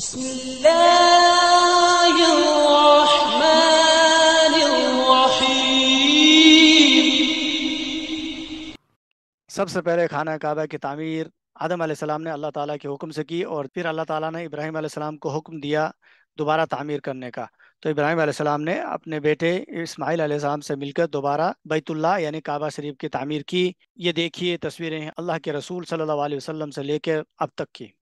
بسم الله الرحمن الرحيم सबसे पहले खाना काबा की तामीर आदम सलाम ने अल्लाह ताला के हुक्म से की और फिर अल्लाह ताला ने इब्राहिम सलाम को हुक्म दिया दोबारा तामीर करने का तो इब्राहिम सलाम ने अपने बेटे इस्माइल सलाम से मिलकर दोबारा बैतुल्ला यानी काबा शरीफ की तामीर की ये देखिए तस्वीरें हैं अल्लाह के रसूल सल्लल्लाहु अलैहि वसल्लम से लेकर अब तक की